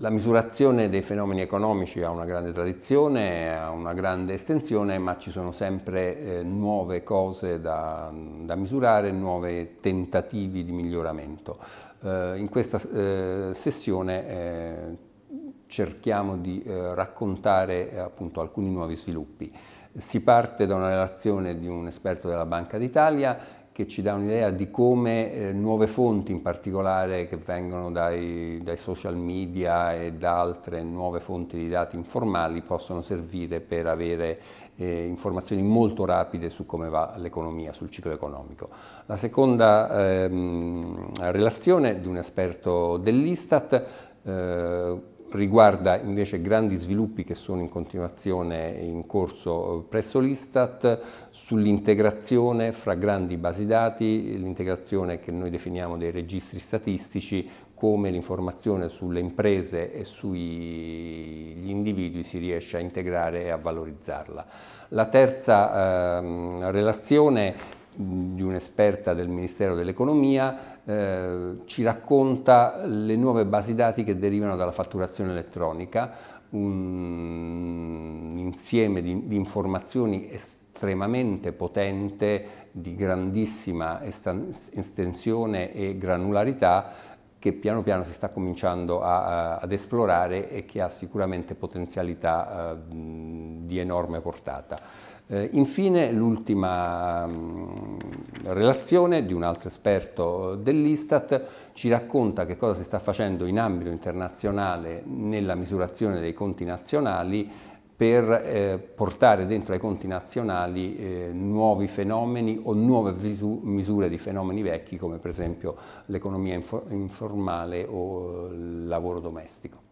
La misurazione dei fenomeni economici ha una grande tradizione, ha una grande estensione, ma ci sono sempre eh, nuove cose da, da, misurare, nuovi tentativi di miglioramento. Eh, in questa eh, sessione eh, cerchiamo di eh, raccontare eh, appunto, alcuni nuovi sviluppi. Si parte da una relazione di un esperto della Banca d'Italia che ci dà un'idea di come eh, nuove fonti in particolare che vengono dai, dai, social media e da altre nuove fonti di dati informali possono servire per avere eh, informazioni molto rapide su come va l'economia, sul ciclo economico. La seconda ehm, relazione di un esperto dell'Istat eh, riguarda invece grandi sviluppi che sono in continuazione in corso presso l'Istat sull'integrazione fra grandi basi dati, l'integrazione che noi definiamo dei registri statistici come l'informazione sulle imprese e sugli individui si riesce a integrare e a valorizzarla. La terza ehm, relazione di un'esperta del Ministero dell'Economia, eh, ci racconta le nuove basi dati che derivano dalla fatturazione elettronica, un insieme di, di informazioni estremamente potente, di grandissima estensione e granularità che piano piano si sta cominciando a, a, ad esplorare e che ha sicuramente potenzialità eh, di enorme portata. Eh, infine l'ultima mm, relazione di un altro esperto dell'Istat ci racconta che cosa si sta facendo in ambito internazionale nella misurazione dei conti nazionali per eh, portare dentro ai conti nazionali eh, nuovi fenomeni o nuove misure di fenomeni vecchi come per esempio l'economia inf informale o eh, il lavoro domestico.